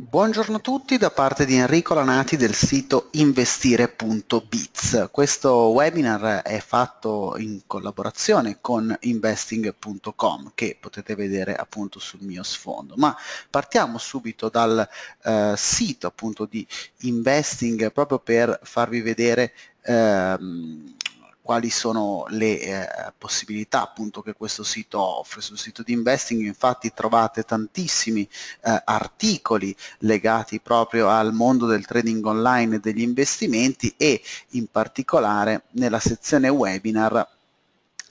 Buongiorno a tutti da parte di Enrico Lanati del sito investire.biz. Questo webinar è fatto in collaborazione con investing.com che potete vedere appunto sul mio sfondo. Ma partiamo subito dal eh, sito appunto di investing proprio per farvi vedere ehm, quali sono le eh, possibilità appunto che questo sito offre. Sul sito di investing infatti trovate tantissimi eh, articoli legati proprio al mondo del trading online e degli investimenti e in particolare nella sezione webinar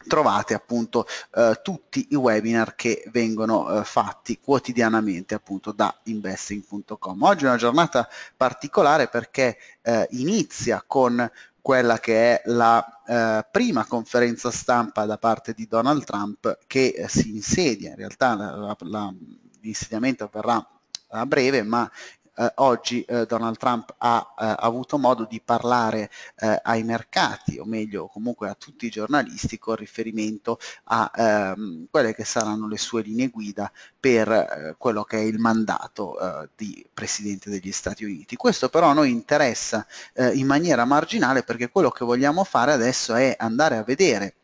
trovate appunto eh, tutti i webinar che vengono eh, fatti quotidianamente appunto da investing.com. Oggi è una giornata particolare perché eh, inizia con quella che è la eh, prima conferenza stampa da parte di Donald Trump che eh, si insedia, in realtà la, la, la, l'insediamento avverrà a breve, ma eh, oggi eh, Donald Trump ha eh, avuto modo di parlare eh, ai mercati, o meglio comunque a tutti i giornalisti, con riferimento a ehm, quelle che saranno le sue linee guida per eh, quello che è il mandato eh, di Presidente degli Stati Uniti. Questo però a noi interessa in maniera marginale perché quello che vogliamo fare adesso è andare a vedere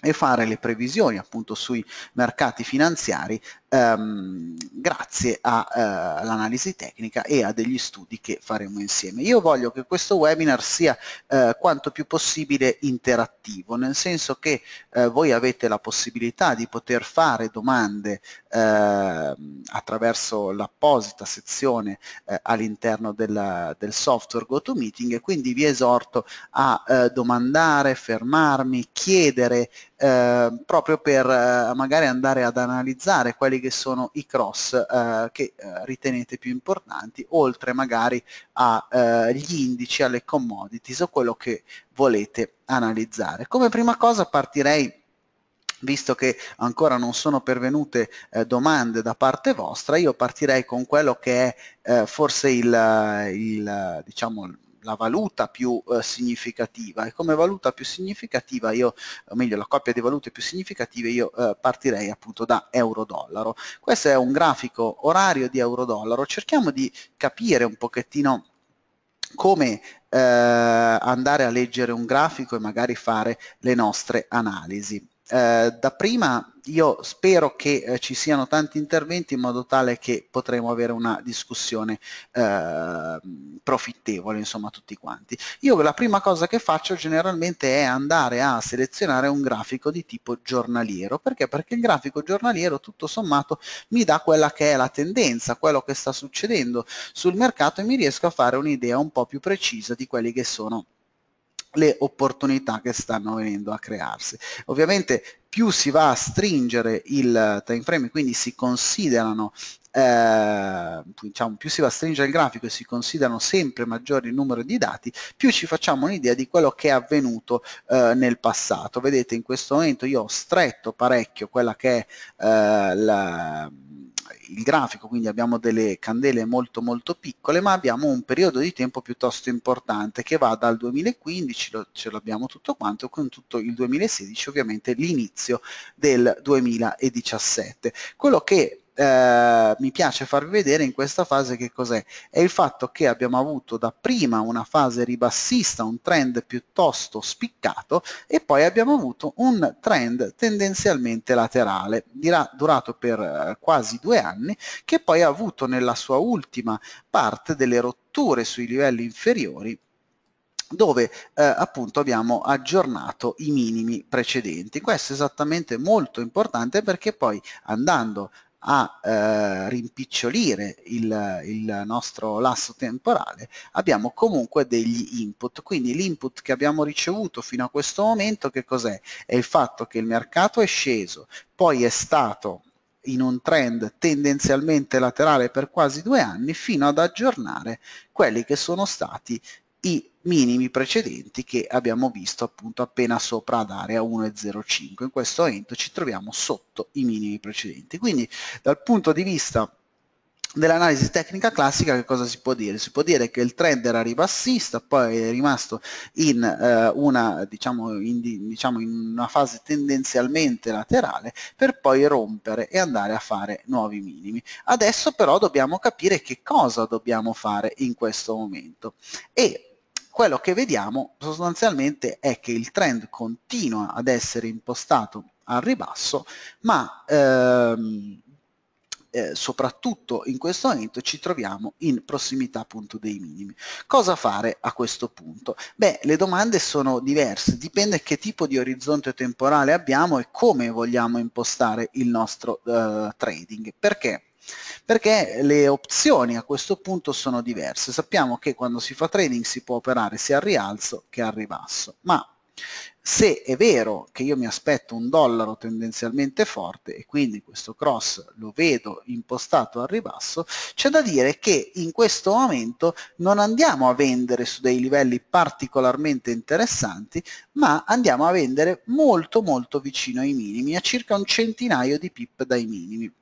e fare le previsioni appunto sui mercati finanziari ehm, grazie eh, all'analisi eh, tecnica e a degli studi che faremo insieme. Io voglio che questo webinar sia eh, quanto più possibile interattivo, nel senso che eh, voi avete la possibilità di poter fare domande ehm, attraverso l'apposita sezione eh, all'interno del, del software GoToMeeting e quindi vi esorto a eh, domandare, fermarmi, chiedere Ehm, proprio per eh, magari andare ad analizzare quelli che sono i cross eh, che eh, ritenete più importanti, oltre magari agli eh, indici, alle commodities o quello che volete analizzare. Come prima cosa partirei visto che ancora non sono pervenute eh, domande da parte vostra, io partirei con quello che è eh, forse il, il, diciamo, la valuta più eh, significativa e come valuta più significativa io, o meglio la coppia di valute più significative io eh, partirei appunto da euro-dollaro. Questo è un grafico orario di euro-dollaro, cerchiamo di capire un pochettino come eh, andare a leggere un grafico e magari fare le nostre analisi. Eh, da prima io spero che eh, ci siano tanti interventi in modo tale che potremo avere una discussione eh, profittevole insomma tutti quanti. Io la prima cosa che faccio generalmente è andare a selezionare un grafico di tipo giornaliero, perché? Perché il grafico giornaliero tutto sommato mi dà quella che è la tendenza, quello che sta succedendo sul mercato e mi riesco a fare un'idea un po' più precisa di quelli che sono le opportunità che stanno venendo a crearsi. Ovviamente più si va a stringere il time frame, quindi si considerano eh, diciamo, più si va a stringere il grafico e si considerano sempre maggiori il numero di dati, più ci facciamo un'idea di quello che è avvenuto eh, nel passato. Vedete in questo momento io ho stretto parecchio quella che è eh, la, il grafico, quindi abbiamo delle candele molto molto piccole, ma abbiamo un periodo di tempo piuttosto importante che va dal 2015, lo, ce l'abbiamo tutto quanto, con tutto il 2016, ovviamente l'inizio del 2017. Quello che eh, mi piace farvi vedere in questa fase che cos'è. È il fatto che abbiamo avuto dapprima una fase ribassista, un trend piuttosto spiccato e poi abbiamo avuto un trend tendenzialmente laterale, dirà, durato per eh, quasi due anni, che poi ha avuto nella sua ultima parte delle rotture sui livelli inferiori dove eh, appunto abbiamo aggiornato i minimi precedenti. Questo è esattamente molto importante perché poi andando a eh, rimpicciolire il, il nostro lasso temporale, abbiamo comunque degli input. Quindi l'input che abbiamo ricevuto fino a questo momento che cos'è? È il fatto che il mercato è sceso, poi è stato in un trend tendenzialmente laterale per quasi due anni fino ad aggiornare quelli che sono stati i minimi precedenti che abbiamo visto appunto appena sopra ad area 1,05 in questo momento ci troviamo sotto i minimi precedenti quindi dal punto di vista dell'analisi tecnica classica che cosa si può dire? Si può dire che il trend era ribassista, poi è rimasto in, eh, una, diciamo, in, diciamo, in una fase tendenzialmente laterale per poi rompere e andare a fare nuovi minimi. Adesso però dobbiamo capire che cosa dobbiamo fare in questo momento e quello che vediamo sostanzialmente è che il trend continua ad essere impostato al ribasso, ma ehm, eh, soprattutto in questo momento ci troviamo in prossimità appunto dei minimi. Cosa fare a questo punto? Beh, le domande sono diverse, dipende che tipo di orizzonte temporale abbiamo e come vogliamo impostare il nostro eh, trading. Perché? perché le opzioni a questo punto sono diverse. Sappiamo che quando si fa trading si può operare sia al rialzo che al ribasso, ma se è vero che io mi aspetto un dollaro tendenzialmente forte e quindi questo cross lo vedo impostato al ribasso, c'è da dire che in questo momento non andiamo a vendere su dei livelli particolarmente interessanti, ma andiamo a vendere molto molto vicino ai minimi, a circa un centinaio di pip dai minimi.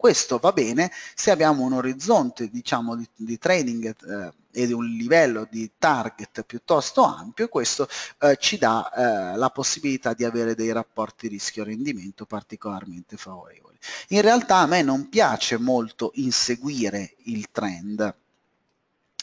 Questo va bene se abbiamo un orizzonte diciamo, di, di trading eh, ed un livello di target piuttosto ampio e questo eh, ci dà eh, la possibilità di avere dei rapporti rischio-rendimento particolarmente favorevoli. In realtà a me non piace molto inseguire il trend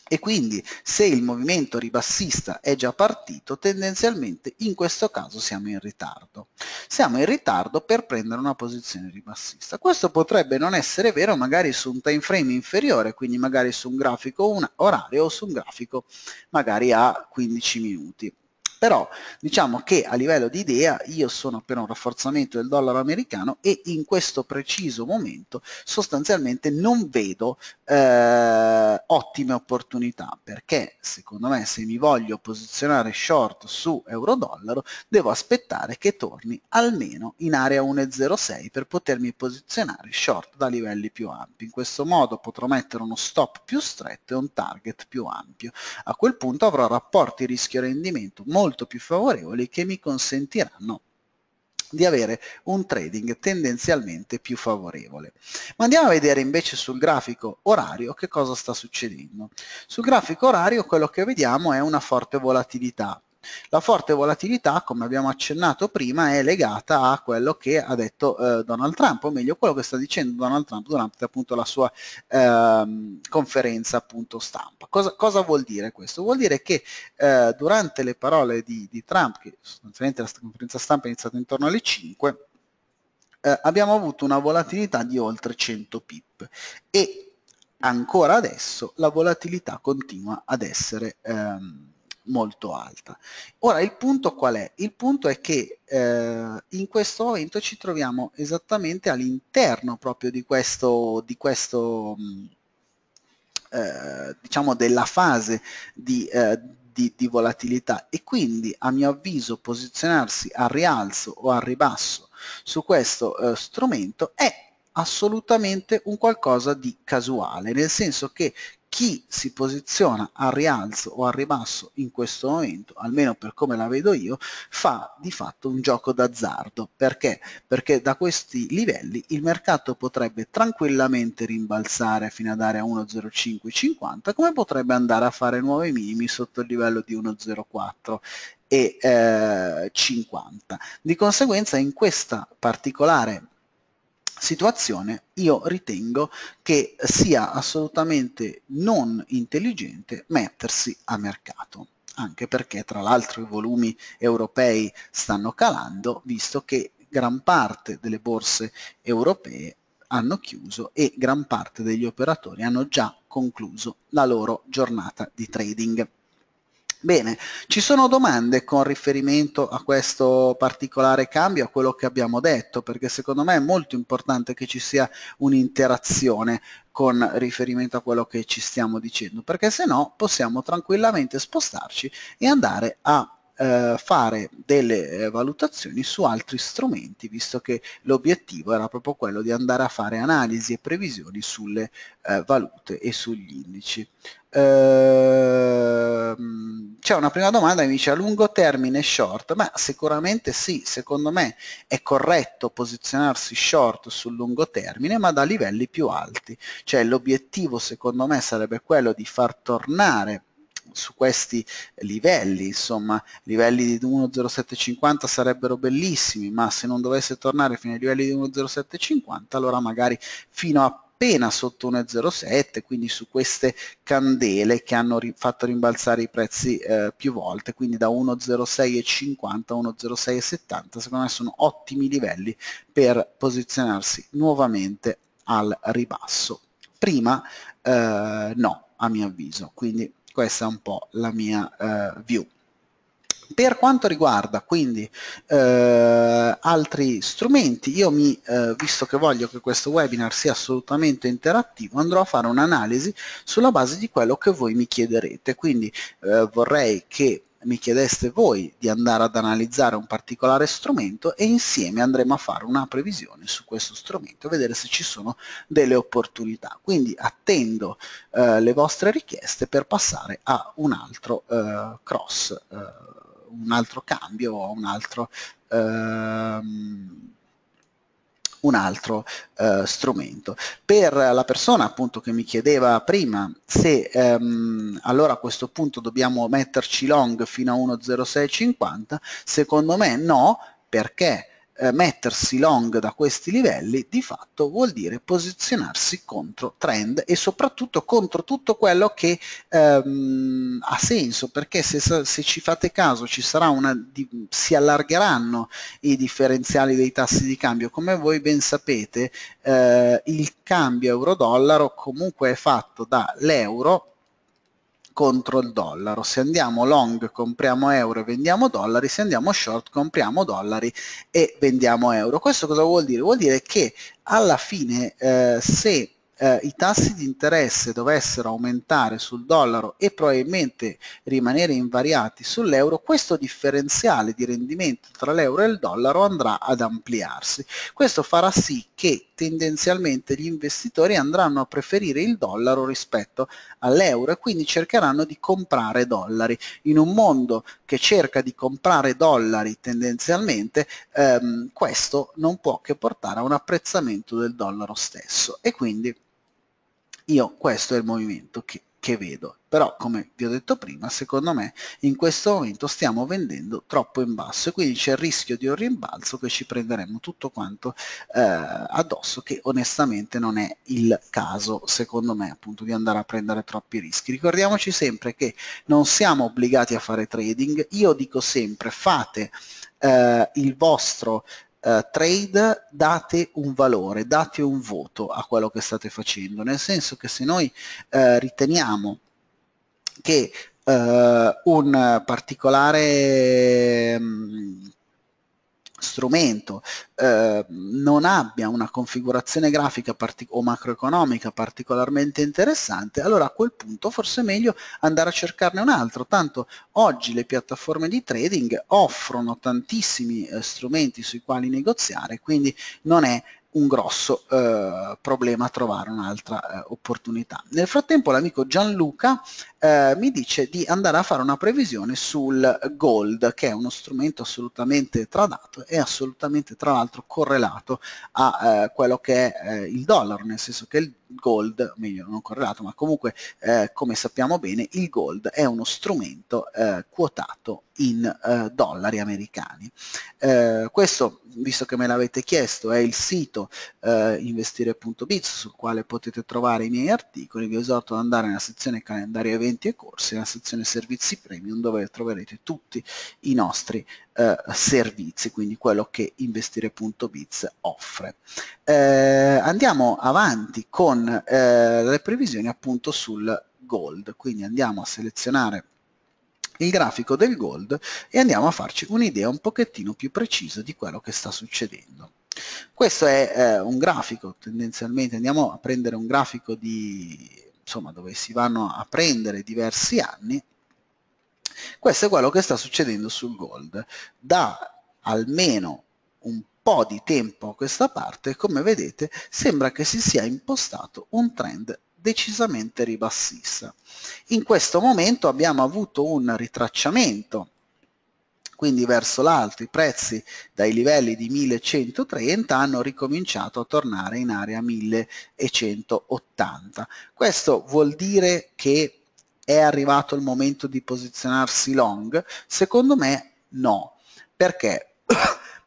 e quindi se il movimento ribassista è già partito, tendenzialmente in questo caso siamo in ritardo. Siamo in ritardo per prendere una posizione ribassista. Questo potrebbe non essere vero magari su un time frame inferiore, quindi magari su un grafico orario o su un grafico magari a 15 minuti. Però diciamo che a livello di idea io sono per un rafforzamento del dollaro americano e in questo preciso momento sostanzialmente non vedo eh, ottime opportunità perché secondo me se mi voglio posizionare short su euro-dollaro devo aspettare che torni almeno in area 1.06 per potermi posizionare short da livelli più ampi. In questo modo potrò mettere uno stop più stretto e un target più ampio. A quel punto avrò rapporti rischio-rendimento molto molto più favorevoli che mi consentiranno di avere un trading tendenzialmente più favorevole. Ma andiamo a vedere invece sul grafico orario che cosa sta succedendo. Sul grafico orario quello che vediamo è una forte volatilità la forte volatilità, come abbiamo accennato prima, è legata a quello che ha detto eh, Donald Trump, o meglio quello che sta dicendo Donald Trump durante appunto la sua eh, conferenza appunto stampa. Cosa, cosa, vuol dire questo? Vuol dire che eh, durante le parole di, di Trump, che sostanzialmente la conferenza stampa è iniziata intorno alle 5, eh, abbiamo avuto una volatilità di oltre 100 pip e ancora adesso la volatilità continua ad essere ehm, molto alta. Ora il punto qual è? Il punto è che eh, in questo momento ci troviamo esattamente all'interno proprio di questo, di questo mm, eh, diciamo della fase di, eh, di, di volatilità e quindi a mio avviso posizionarsi al rialzo o al ribasso su questo eh, strumento è assolutamente un qualcosa di casuale, nel senso che chi si posiziona al rialzo o al ribasso in questo momento, almeno per come la vedo io, fa di fatto un gioco d'azzardo. Perché? Perché da questi livelli il mercato potrebbe tranquillamente rimbalzare fino ad area 1,0550, come potrebbe andare a fare nuovi minimi sotto il livello di 1,04 e eh, 50. Di conseguenza in questa particolare situazione io ritengo che sia assolutamente non intelligente mettersi a mercato anche perché tra l'altro i volumi europei stanno calando visto che gran parte delle borse europee hanno chiuso e gran parte degli operatori hanno già concluso la loro giornata di trading. Bene, ci sono domande con riferimento a questo particolare cambio, a quello che abbiamo detto, perché secondo me è molto importante che ci sia un'interazione con riferimento a quello che ci stiamo dicendo, perché se no possiamo tranquillamente spostarci e andare a eh, fare delle eh, valutazioni su altri strumenti, visto che l'obiettivo era proprio quello di andare a fare analisi e previsioni sulle eh, valute e sugli indici. Ehm, c'è una prima domanda che mi dice a lungo termine short, ma sicuramente sì, secondo me è corretto posizionarsi short sul lungo termine, ma da livelli più alti. Cioè l'obiettivo secondo me sarebbe quello di far tornare su questi livelli, insomma, livelli di 1.0750 sarebbero bellissimi, ma se non dovesse tornare fino ai livelli di 1.0750, allora magari fino a appena sotto 1,07, quindi su queste candele che hanno ri fatto rimbalzare i prezzi eh, più volte, quindi da 1,06,50 a 1,06,70, secondo me sono ottimi livelli per posizionarsi nuovamente al ribasso. Prima eh, no, a mio avviso, quindi questa è un po' la mia eh, view. Per quanto riguarda quindi eh, altri strumenti, io mi, eh, visto che voglio che questo webinar sia assolutamente interattivo, andrò a fare un'analisi sulla base di quello che voi mi chiederete, quindi eh, vorrei che mi chiedeste voi di andare ad analizzare un particolare strumento e insieme andremo a fare una previsione su questo strumento, vedere se ci sono delle opportunità. Quindi attendo eh, le vostre richieste per passare a un altro eh, cross, eh, un altro cambio o un altro... Ehm, un altro eh, strumento. Per la persona appunto che mi chiedeva prima se ehm, allora a questo punto dobbiamo metterci long fino a 1.0650, secondo me no, perché? eh, mettersi long da questi livelli di fatto vuol dire posizionarsi contro trend e soprattutto contro tutto quello che ehm, ha senso perché se, se, ci fate caso ci sarà una di, si allargheranno i differenziali dei tassi di cambio come voi ben sapete eh, il cambio euro dollaro comunque è fatto dall'euro contro il dollaro. Se andiamo long compriamo euro e vendiamo dollari, se andiamo short compriamo dollari e vendiamo euro. Questo cosa vuol dire? Vuol dire che alla fine eh, se eh, i tassi di interesse dovessero aumentare sul dollaro e probabilmente rimanere invariati sull'euro, questo differenziale di rendimento tra l'euro e il dollaro andrà ad ampliarsi. Questo farà sì che tendenzialmente gli investitori andranno a preferire il dollaro rispetto all'euro e quindi cercheranno di comprare dollari. In un mondo che cerca di comprare dollari tendenzialmente, ehm, questo non può che portare a un apprezzamento del dollaro stesso e quindi io questo è il movimento che, che vedo però come vi ho detto prima secondo me in questo momento stiamo vendendo troppo in basso e quindi c'è il rischio di un rimbalzo che ci prenderemo tutto quanto eh, addosso che onestamente non è il caso secondo me appunto di andare a prendere troppi rischi ricordiamoci sempre che non siamo obbligati a fare trading io dico sempre fate eh, il vostro eh, trade date un valore, date un voto a quello che state facendo, nel senso che se noi eh, riteniamo che eh, un particolare mh, mm, strumento eh, non abbia una configurazione grafica o macroeconomica particolarmente interessante, allora a quel punto forse è meglio andare a cercarne un altro, tanto oggi le piattaforme di trading offrono tantissimi eh, strumenti sui quali negoziare, quindi non è un grosso eh, problema trovare un'altra eh, opportunità. Nel frattempo l'amico Gianluca eh, mi dice di andare a fare una previsione sul gold, che è uno strumento assolutamente tradato e assolutamente tra l'altro correlato a eh, quello che è eh, il dollaro, nel senso che il gold, meglio non correlato, ma comunque eh, come sappiamo bene il gold è uno strumento eh, quotato in dollari americani. questo, visto che me l'avete chiesto, è il sito investire.biz sul quale potete trovare i miei articoli, vi esorto ad andare nella sezione calendario eventi eventi e corsi nella sezione servizi premium dove troverete tutti i nostri eh, servizi, quindi quello che investire.biz offre. Eh, andiamo avanti con eh, le previsioni appunto sul gold, quindi andiamo a selezionare il grafico del gold e andiamo a farci un'idea un pochettino più precisa di quello che sta succedendo. Questo è eh, un grafico, tendenzialmente andiamo a prendere un grafico di insomma, dove si vanno a prendere diversi anni, questo è quello che sta succedendo sul gold. Da almeno un po' di tempo a questa parte, come vedete, sembra che si sia impostato un trend decisamente ribassista. In questo momento abbiamo avuto un ritracciamento quindi verso l'alto i prezzi dai livelli di 1130 hanno ricominciato a tornare in area 1180. Questo vuol dire che è arrivato il momento di posizionarsi long? Secondo me no. Perché?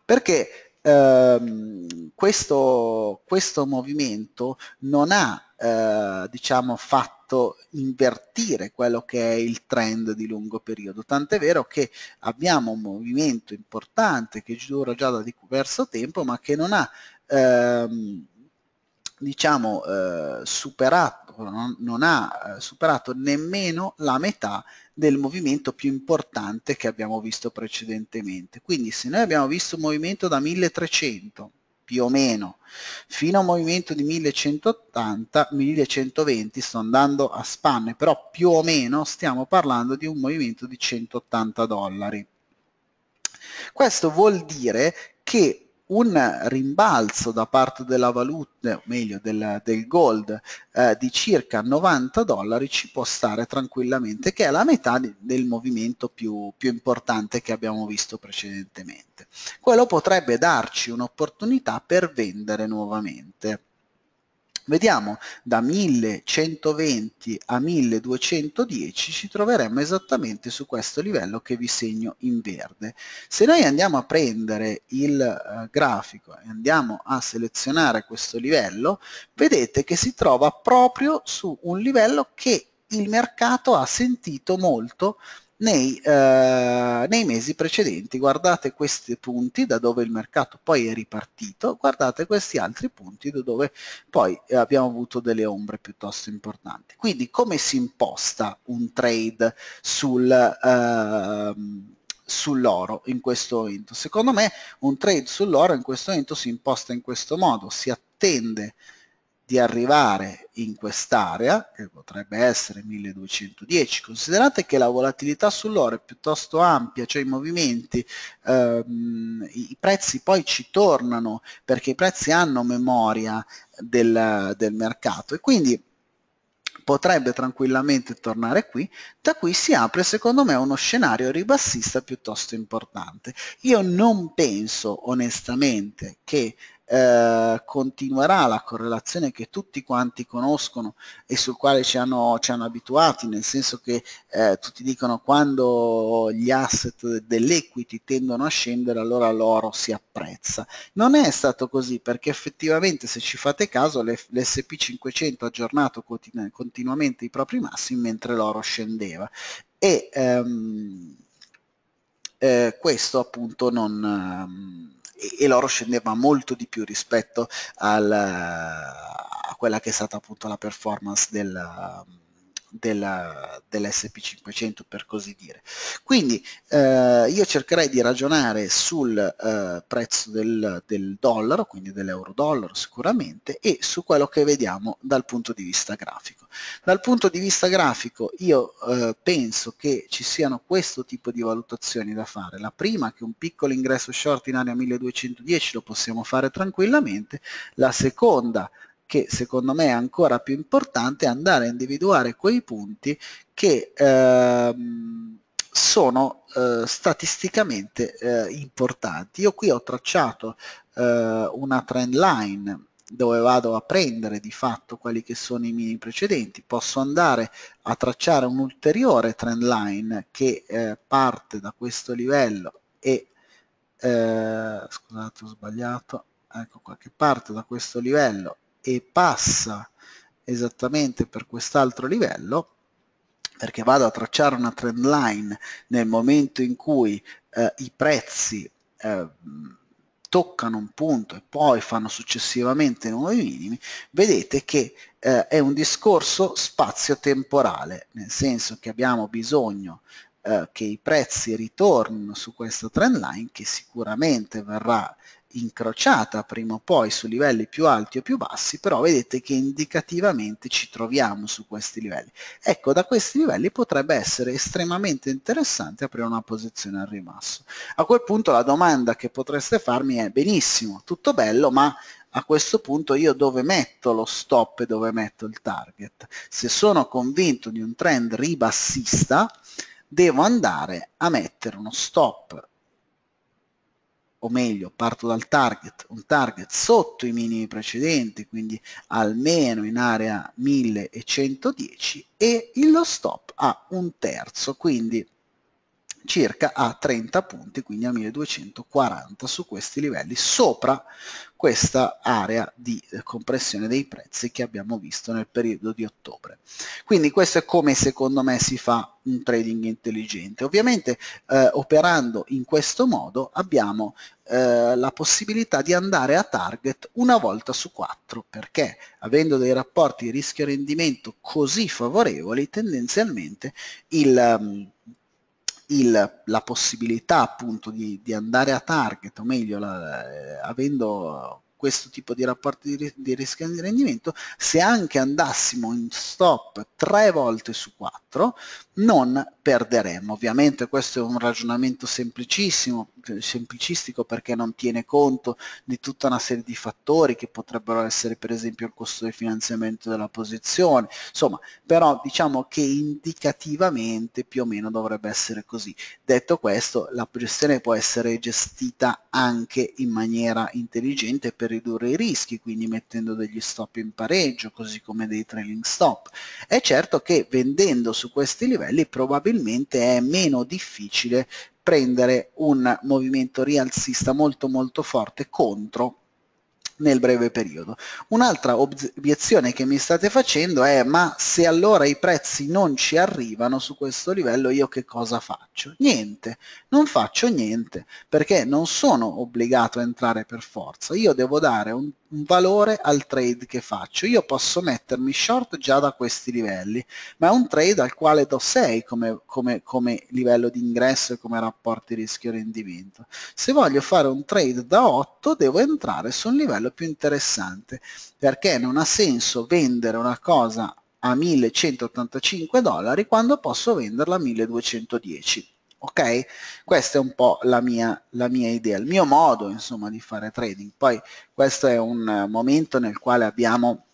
Perché ehm, questo, questo, movimento non ha eh, diciamo, fatto invertire quello che è il trend di lungo periodo, tant'è vero che abbiamo un movimento importante che dura già da diverso tempo ma che non ha ehm, diciamo, eh, superato, non, non ha eh, superato nemmeno la metà del movimento più importante che abbiamo visto precedentemente. Quindi se noi abbiamo visto un movimento da 1300 più o meno fino a un movimento di 1180 1120 sto andando a spanne però più o meno stiamo parlando di un movimento di 180 dollari questo vuol dire che un rimbalzo da parte della valuta, o meglio del, del gold, eh, di circa 90 dollari ci può stare tranquillamente, che è la metà di, del movimento più, più importante che abbiamo visto precedentemente. Quello potrebbe darci un'opportunità per vendere nuovamente. Vediamo, da 1120 a 1210 ci troveremmo esattamente su questo livello che vi segno in verde. Se noi andiamo a prendere il eh, grafico e andiamo a selezionare questo livello, vedete che si trova proprio su un livello che il mercato ha sentito molto nei, eh, nei, mesi precedenti. Guardate questi punti da dove il mercato poi è ripartito, guardate questi altri punti da dove poi abbiamo avuto delle ombre piuttosto importanti. Quindi come si imposta un trade sul, eh, sull'oro in questo momento? Secondo me un trade sull'oro in questo momento si imposta in questo modo, si attende di arrivare in quest'area, che potrebbe essere 1210, considerate che la volatilità sull'oro è piuttosto ampia, cioè i movimenti, ehm, i prezzi poi ci tornano perché i prezzi hanno memoria del, del mercato e quindi potrebbe tranquillamente tornare qui, da qui si apre secondo me uno scenario ribassista piuttosto importante. Io non penso onestamente che eh, continuerà la correlazione che tutti quanti conoscono e sul quale ci hanno, ci hanno abituati, nel senso che eh, tutti dicono quando gli asset dell'equity tendono a scendere allora l'oro si apprezza. Non è stato così perché effettivamente se ci fate caso l'SP500 ha aggiornato continu- continuamente i propri massimi mentre l'oro scendeva e ehm, eh, questo appunto non... Um, e, e l'oro scendeva molto di più rispetto al, a quella che è stata appunto la performance del della, dell'SP500 per così dire. Quindi eh, io cercherei di ragionare sul eh, prezzo del, del, dollaro, quindi dell'euro-dollaro sicuramente, e su quello che vediamo dal punto di vista grafico. Dal punto di vista grafico io eh, penso che ci siano questo tipo di valutazioni da fare. La prima che un piccolo ingresso short in area 1210 lo possiamo fare tranquillamente, la seconda che secondo me è ancora più importante andare a individuare quei punti che ehm, sono eh, statisticamente eh, importanti. Io qui ho tracciato eh, una trend line dove vado a prendere di fatto quelli che sono i mini precedenti, posso andare a tracciare un'ulteriore trend line che eh, parte da questo livello e eh, scusate ho sbagliato, ecco qua, che parte da questo livello e passa esattamente per quest'altro livello perché vado a tracciare una trend line nel momento in cui eh, i prezzi eh, toccano un punto e poi fanno successivamente nuovi minimi, vedete che eh, è un discorso spazio-temporale, nel senso che abbiamo bisogno eh, che i prezzi ritornino su questa trend line che sicuramente verrà incrociata prima o poi su livelli più alti o più bassi, però vedete che indicativamente ci troviamo su questi livelli. Ecco, da questi livelli potrebbe essere estremamente interessante aprire una posizione al ribasso. A quel punto la domanda che potreste farmi è benissimo, tutto bello, ma a questo punto io dove metto lo stop e dove metto il target? Se sono convinto di un trend ribassista, devo andare a mettere uno stop o meglio parto dal target, un target sotto i minimi precedenti, quindi almeno in area 1110 e lo stop a un terzo, quindi circa a 30 punti, quindi a 1240 su questi livelli, sopra questa area di eh, compressione dei prezzi che abbiamo visto nel periodo di ottobre. Quindi questo è come secondo me si fa un trading intelligente. Ovviamente eh, operando in questo modo abbiamo eh, la possibilità di andare a target una volta su quattro, perché avendo dei rapporti rischio-rendimento così favorevoli, tendenzialmente il... Um, il, la possibilità appunto di, di, andare a target, o meglio, la, eh, avendo questo tipo di rapporti di, di rischio di rendimento, se anche andassimo in stop tre volte su quattro, non perderemmo. Ovviamente questo è un ragionamento semplicissimo, semplicistico perché non tiene conto di tutta una serie di fattori che potrebbero essere per esempio il costo di finanziamento della posizione, insomma, però diciamo che indicativamente più o meno dovrebbe essere così. Detto questo, la gestione può essere gestita anche in maniera intelligente per ridurre i rischi, quindi mettendo degli stop in pareggio, così come dei trailing stop. È certo che vendendo su questi livelli probabilmente probabilmente è meno difficile prendere un movimento rialzista molto molto forte contro nel breve periodo. Un'altra obiezione che mi state facendo è ma se allora i prezzi non ci arrivano su questo livello io che cosa faccio? Niente, non faccio niente perché non sono obbligato a entrare per forza, io devo dare un un valore al trade che faccio. Io posso mettermi short già da questi livelli, ma è un trade al quale do 6 come, come, come livello di ingresso e come rapporti rischio-rendimento. Se voglio fare un trade da 8 devo entrare su un livello più interessante, perché non ha senso vendere una cosa a 1185 dollari quando posso venderla a 1210 ok? Questa è un po' la mia, la mia, idea, il mio modo insomma di fare trading. Poi questo è un momento nel quale abbiamo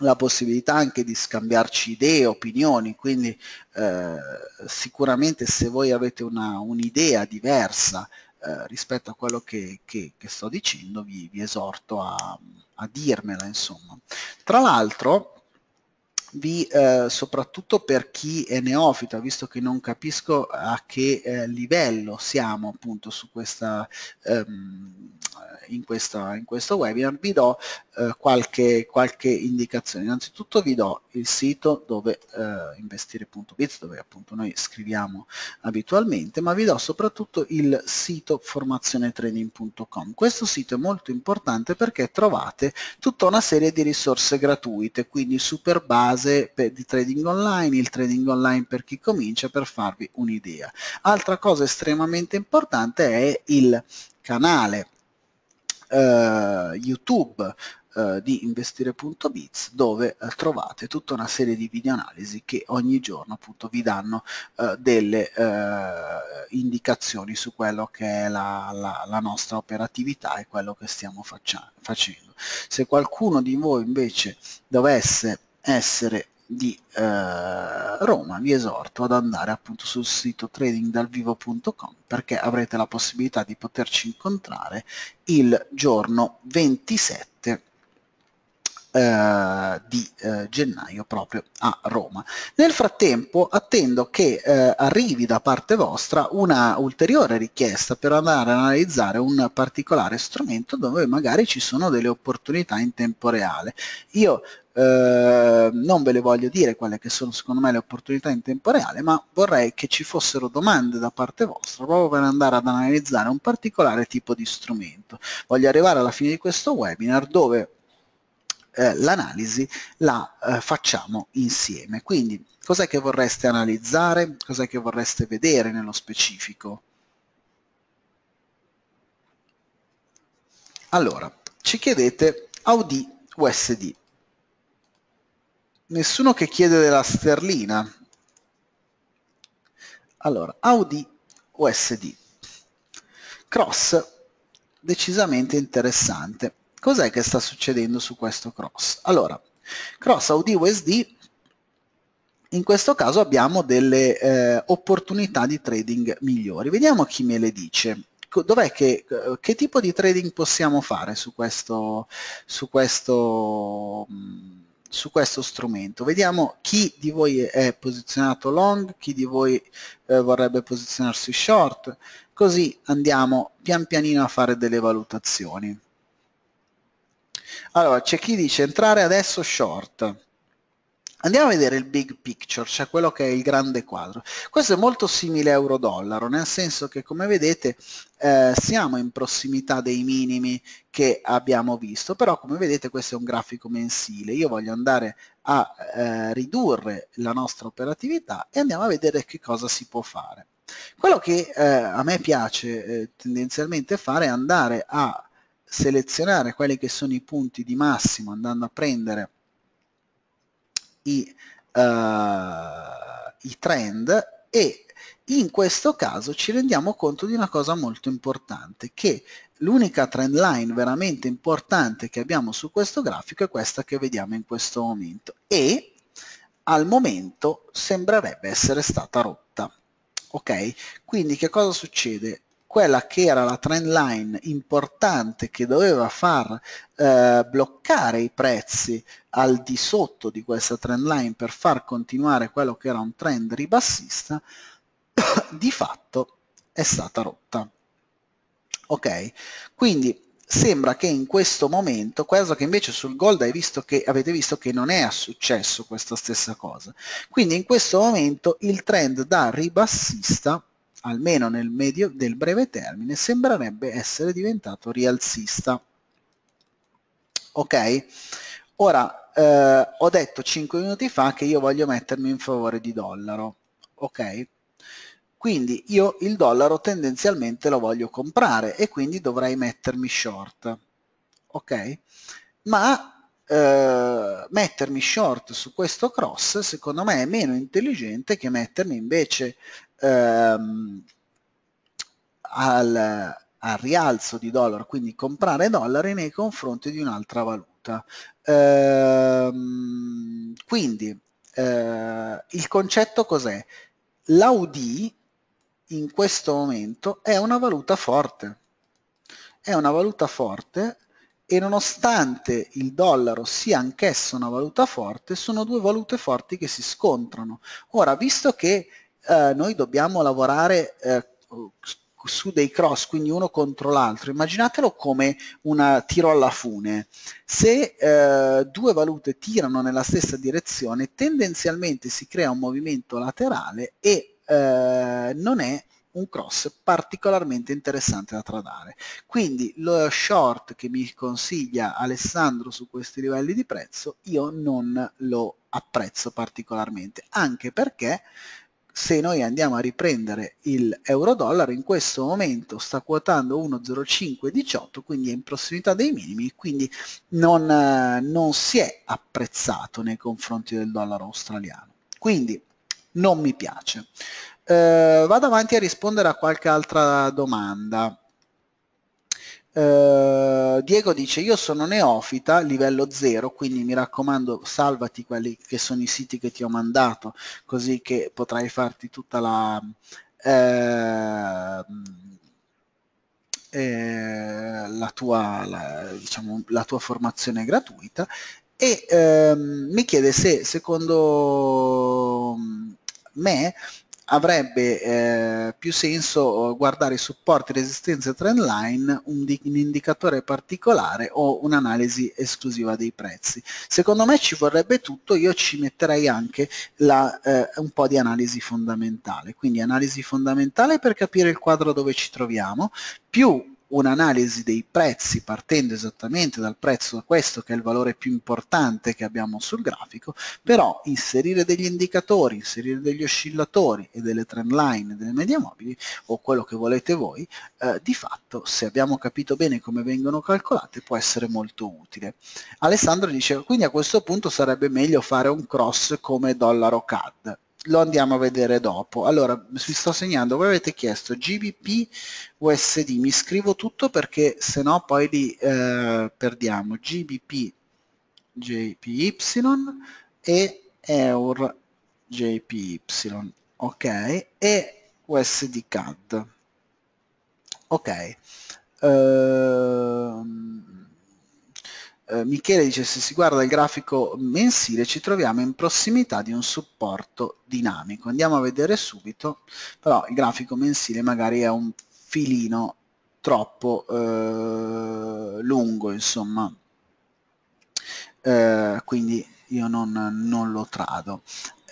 la possibilità anche di scambiarci idee, opinioni, quindi eh, sicuramente se voi avete un'idea un diversa eh, rispetto a quello che, che, che sto dicendo vi, vi esorto a, a dirmela insomma. Tra l'altro B eh, soprattutto per chi è neofita, visto che non capisco a che eh, livello siamo appunto su questa, ehm, in, questa, in questo webinar, vi do eh, qualche, qualche indicazione. Innanzitutto vi do il sito dove eh, investire.biz dove appunto noi scriviamo abitualmente ma vi do soprattutto il sito formazionetraining.com questo sito è molto importante perché trovate tutta una serie di risorse gratuite quindi super base per, di trading online il trading online per chi comincia per farvi un'idea altra cosa estremamente importante è il canale Uh, YouTube eh, di investire.biz dove eh, trovate tutta una serie di video analisi che ogni giorno appunto vi danno eh, delle eh, indicazioni su quello che è la, la, la, nostra operatività e quello che stiamo faccia, facendo. Se qualcuno di voi invece dovesse essere di eh, Roma vi esorto ad andare appunto sul sito tradingdalvivo.com perché avrete la possibilità di poterci incontrare il giorno 27 eh, di eh, gennaio proprio a Roma. Nel frattempo attendo che eh, arrivi da parte vostra una ulteriore richiesta per andare ad analizzare un particolare strumento dove magari ci sono delle opportunità in tempo reale. Io Uh, non ve le voglio dire quelle che sono secondo me le opportunità in tempo reale, ma vorrei che ci fossero domande da parte vostra proprio per andare ad analizzare un particolare tipo di strumento. Voglio arrivare alla fine di questo webinar dove eh, l'analisi la eh, facciamo insieme. Quindi cos'è che vorreste analizzare? Cos'è che vorreste vedere nello specifico? Allora, ci chiedete Audi USD. Nessuno che chiede della sterlina. Allora, Audi USD. Cross, decisamente interessante cos'è che sta succedendo su questo cross? Allora, cross AUD USD in questo caso abbiamo delle eh, opportunità di trading migliori. Vediamo chi me le dice. Che, eh, che, tipo di trading possiamo fare su questo, su questo, mm, su questo strumento? Vediamo chi di voi è posizionato long, chi di voi eh, vorrebbe posizionarsi short, così andiamo pian pianino a fare delle valutazioni. Allora, c'è chi dice entrare adesso short. Andiamo a vedere il big picture, cioè quello che è il grande quadro. Questo è molto simile a euro-dollaro, nel senso che come vedete eh, siamo in prossimità dei minimi che abbiamo visto, però come vedete questo è un grafico mensile. Io voglio andare a eh, ridurre la nostra operatività e andiamo a vedere che cosa si può fare. Quello che eh, a me piace eh, tendenzialmente fare è andare a selezionare quelli che sono i punti di massimo andando a prendere i, uh, i trend e in questo caso ci rendiamo conto di una cosa molto importante che l'unica trend line veramente importante che abbiamo su questo grafico è questa che vediamo in questo momento e al momento sembrerebbe essere stata rotta ok quindi che cosa succede quella che era la trend line importante che doveva far eh, bloccare i prezzi al di sotto di questa trend line per far continuare quello che era un trend ribassista, di fatto è stata rotta. Ok, quindi sembra che in questo momento, cosa che invece sul gold visto che, avete visto che non è successo questa stessa cosa, quindi in questo momento il trend da ribassista almeno nel, medio, del breve termine, sembrerebbe essere diventato rialzista. Ok? Ora, eh, ho detto 5 minuti fa che io voglio mettermi in favore di dollaro. Ok? Quindi io il dollaro tendenzialmente lo voglio comprare e quindi dovrei mettermi short. Ok? Ma Uh, mettermi short su questo cross secondo me è meno intelligente che mettermi invece ehm, al, al, rialzo di dollaro, quindi comprare dollari nei confronti di un'altra valuta. Ehm, quindi eh, il concetto cos'è? L'AUD in questo momento è una valuta forte, è una valuta forte e nonostante il dollaro sia anch'esso una valuta forte, sono due valute forti che si scontrano. Ora, visto che eh, noi dobbiamo lavorare eh, su dei cross, quindi uno contro l'altro. Immaginatelo come un tiro alla fune. Se eh, due valute tirano nella stessa direzione, tendenzialmente si crea un movimento laterale e eh, non è un cross particolarmente interessante da tradare. Quindi lo short che mi consiglia Alessandro su questi livelli di prezzo, io non lo apprezzo particolarmente, anche perché se noi andiamo a riprendere il euro dollaro in questo momento sta quotando 1,0518, quindi è in prossimità dei minimi, quindi non, eh, non si è apprezzato nei confronti del dollaro australiano. Quindi non mi piace. Eh, vado avanti a rispondere a qualche altra domanda. Eh, Diego dice io sono neofita livello 0 quindi mi raccomando salvati quelli che sono i siti che ti ho mandato così che potrai farti tutta la, uh, eh, la, tua, la, diciamo, la tua formazione gratuita e uh, mi chiede se secondo me avrebbe eh, più senso eh, guardare supporti, resistenze e trendline, un, un indicatore particolare o un'analisi esclusiva dei prezzi. Secondo me ci vorrebbe tutto, io ci metterei anche la, eh, un po' di analisi fondamentale, quindi analisi fondamentale per capire il quadro dove ci troviamo, più un'analisi dei prezzi partendo esattamente dal prezzo, da questo che è il valore più importante che abbiamo sul grafico, però inserire degli indicatori, inserire degli oscillatori e delle trend line, delle medie mobili o quello che volete voi, eh, di fatto se abbiamo capito bene come vengono calcolate può essere molto utile. Alessandro diceva quindi a questo punto sarebbe meglio fare un cross come dollaro CAD lo andiamo a vedere dopo. Allora, vi sto segnando, voi avete chiesto GBP USD, mi scrivo tutto perché se no poi li eh, perdiamo. GBP JPY e EUR JPY, ok? E USD CAD. Ok. Uh, eh, Michele dice se si guarda il grafico mensile ci troviamo in prossimità di un supporto dinamico. Andiamo a vedere subito, però il grafico mensile magari è un filino troppo eh, lungo, insomma, eh, quindi io non, non lo trado.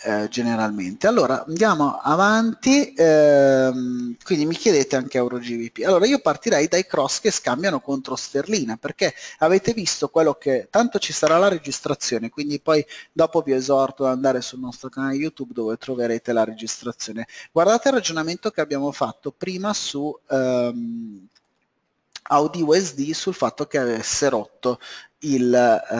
Eh, generalmente. Allora andiamo avanti, ehm, quindi mi chiedete anche Euro GBP. Allora io partirei dai cross che scambiano contro sterlina perché avete visto quello che tanto ci sarà la registrazione, quindi poi dopo vi esorto ad andare sul nostro canale YouTube dove troverete la registrazione. Guardate il ragionamento che abbiamo fatto prima su ehm, Audi USD sul fatto che avesse rotto il, eh,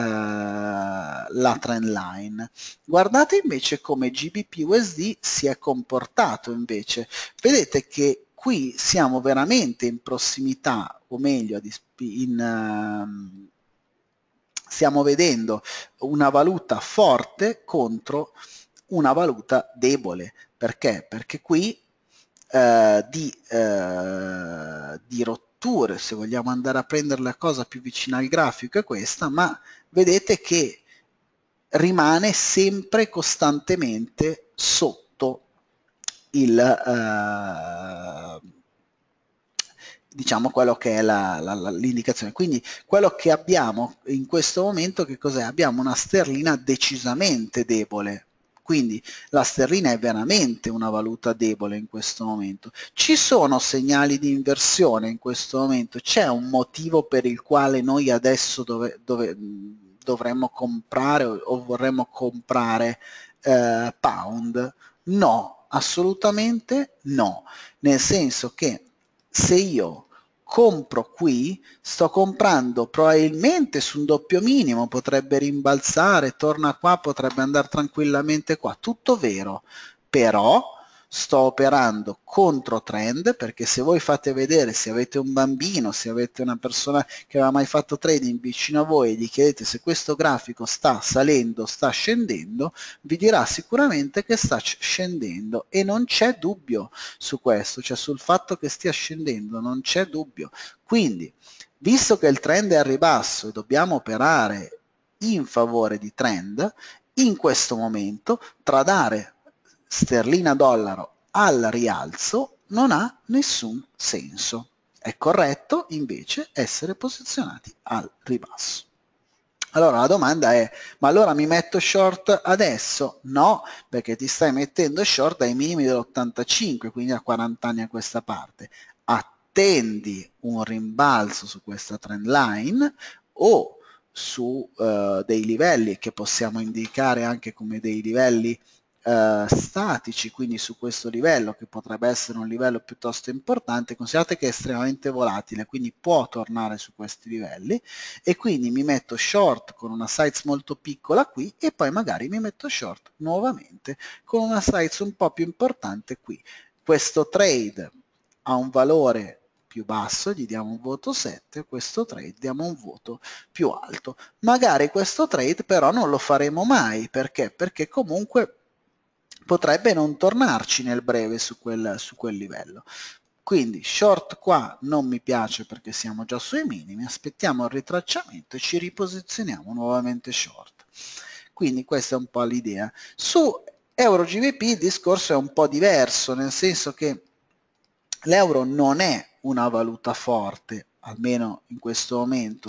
la trend line. Guardate invece come gbp si è comportato invece. Vedete che qui siamo veramente in prossimità, o meglio, in, eh, stiamo vedendo una valuta forte contro una valuta debole. Perché? Perché qui eh, di, eh, di rottura curvature, se vogliamo andare a prendere la cosa più vicina al grafico è questa, ma vedete che rimane sempre costantemente sotto il, eh, diciamo quello che è l'indicazione. Quindi quello che abbiamo in questo momento che cos'è? Abbiamo una sterlina decisamente debole quindi la sterlina è veramente una valuta debole in questo momento. Ci sono segnali di inversione in questo momento, c'è un motivo per il quale noi adesso dove, dove, dovremmo comprare o, o vorremmo comprare eh, pound? No, assolutamente no, nel senso che se io compro qui, sto comprando probabilmente su un doppio minimo, potrebbe rimbalzare, torna qua, potrebbe andare tranquillamente qua, tutto vero, però sto operando contro trend perché se voi fate vedere se avete un bambino se avete una persona che non ha mai fatto trading vicino a voi e gli chiedete se questo grafico sta salendo sta scendendo vi dirà sicuramente che sta scendendo e non c'è dubbio su questo cioè sul fatto che stia scendendo non c'è dubbio quindi visto che il trend è a ribasso e dobbiamo operare in favore di trend in questo momento tradare sterlina-dollaro al rialzo non ha nessun senso. È corretto invece essere posizionati al ribasso. Allora la domanda è, ma allora mi metto short adesso? No, perché ti stai mettendo short ai minimi dell'85, quindi a 40 anni a questa parte. Attendi un rimbalzo su questa trend line o su eh, dei livelli che possiamo indicare anche come dei livelli eh, statici, quindi su questo livello, che potrebbe essere un livello piuttosto importante, considerate che è estremamente volatile, quindi può tornare su questi livelli e quindi mi metto short con una size molto piccola qui e poi magari mi metto short nuovamente con una size un po' più importante qui. Questo trade ha un valore basso, gli diamo un voto 7, questo trade diamo un voto più alto. Magari questo trade però non lo faremo mai, perché? Perché comunque potrebbe non tornarci nel breve su quel, su quel livello. Quindi short qua non mi piace perché siamo già sui minimi, aspettiamo il ritracciamento e ci riposizioniamo nuovamente short. Quindi questa è un po' l'idea. Su Euro GBP il discorso è un po' diverso, nel senso che l'euro non è una valuta forte, almeno in questo momento,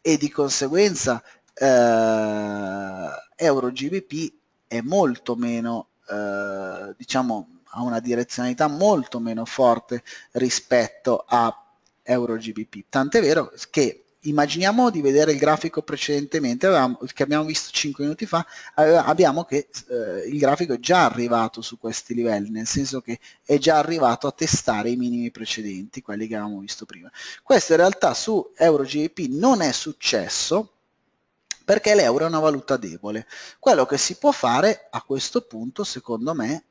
e di conseguenza eh, Euro GBP è molto meno eh, diciamo, ha una direzionalità molto meno forte rispetto a EuroGBP. Tant'è vero che immaginiamo di vedere il grafico precedentemente avevamo, che abbiamo visto 5 minuti fa aveva, abbiamo che eh, il grafico è già arrivato su questi livelli nel senso che è già arrivato a testare i minimi precedenti quelli che avevamo visto prima questo in realtà su EuroGBP non è successo perché l'euro è una valuta debole. Quello che si può fare a questo punto, secondo me,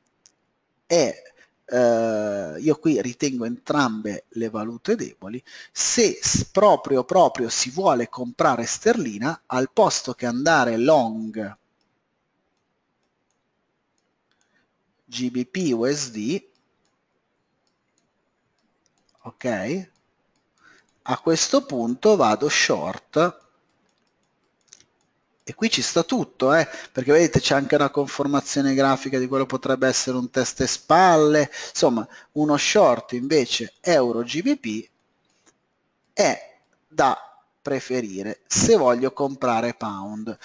è, eh, io qui ritengo entrambe le valute deboli, se proprio proprio si vuole comprare sterlina, al posto che andare long GBP USD, ok? A questo punto vado short e qui ci sta tutto, eh? perché vedete c'è anche una conformazione grafica di quello potrebbe essere un test e spalle, insomma uno short invece euro GBP è da preferire se voglio comprare pound.